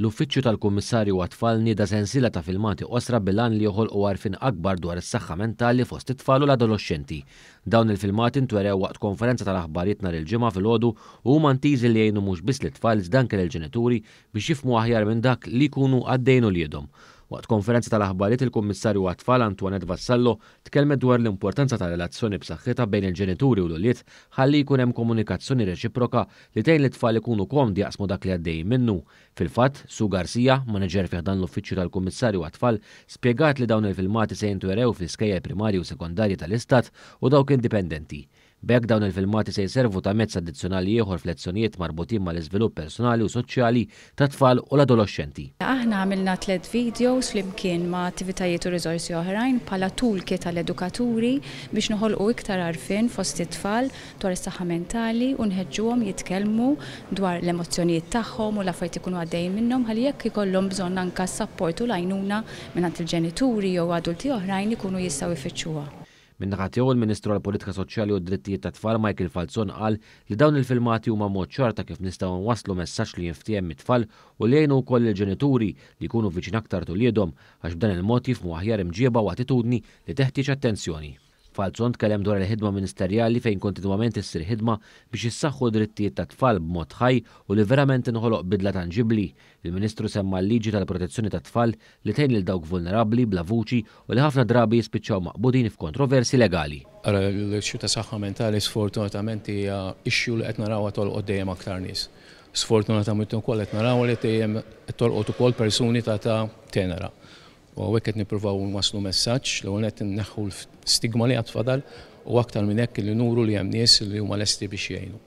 L-uffiċċju tal-Kummissarju għat-tfal nieda sensila ta' filmati osra bilan li joħol u għarfin akbar dwar is-saħħa mentali fost it-tfal u l adolosċenti Dawn il-filmati ntwerew waqt konferenza tal-aħbarijiet nar il-ġimgħa fil-għodu u mantiżi li jgħinu mhux biss l-tfal kien l-ġenituri biex jifmu aħjar minn dak li jkunu għaddejnu liedhom. Waqt konferenza tal-aħbarijiet il-Kummissarju għat-tfal Antoinette Vassallo tkellmet dwar l-importanza ta' relazzjoni b'saħħitha bejn il-ġenituri u l-uliet ħalli jkun hemm komunikazzjoni reċiproka li tgħin l-tfal ikunu komdi jaqsmu dak li għaddej minnu. Fil-fatt, Su Garcia, manager fih dan l-uffiċċju tal-Kummissarju għat-tfal, spjegat li dawn il-filmati se jintwerew fl iskejja primarji u sekondarji tal-Istat u dawk indipendenti. Bek dawn il-filmati se jservu ta' mezz addizzjonali ieħor f'lezzjonijiet marbutin mal-iżvilupp personali u soċjali ta' tfal u l adolosċenti Aħna għamilna tliet videos flimkien ma' attivitajiet u rizorsi oħrajn bħala tulki tal-edukaturi biex noħolqu iktar arfin fost it-tfal dwar is-saħħa mentali u nħeġġuhom jitkellmu dwar l-emozzjonijiet tagħhom u l-affarijiet ikunu għaddejjin minnhom ħalli jekk ikollhom bżonn anke s-sapport u l-għajnuna il-ġenituri jew adulti oħrajn ikunu jistgħu jfittxuha. Minnaħat jew il-Ministru għal-Politika Soċjali u Drittijiet ta' Tfal Michael Falzon qal li dawn il-filmati huma mod ċarta kif nistgħu nwasslu messaġġ li jinftiehem mit-tfal u li jgħinu wkoll il-ġenituri li jkunu viċin aktar tuliedhom għax b'dan il-mod jifmu aħjar imġieba u attitudni li teħtieġ attenzjoni. Falzon tkellem dwar il-ħidma ministerjali fejn kontinwament issir ħidma biex issaħħu drittijiet ta' tfal b'mod ħaj u li verament inħoloq bidla tangibbli. Il-Ministru semma l-liġi tal-protezzjoni ta' tfal li tgħin lil dawk vulnerabbli bla vuċi u li ħafna drabi jispiċċaw maqbudin f'kontroversi legali. Ara l-issju ta' saħħa mentali sfortunatament hija issju li qed narawha tolqod dejjem aktar nies. Sfortunatament ukoll qed narawha li dejjem tolqod ukoll persuni ta' ta' tenera. U għawek qed nippruvaw waslu messaġġ li għonet n-neħu l-stigma li għatfadal u aktar minn hekk li nuru li hemm nies li huma lesti biex jgħinu.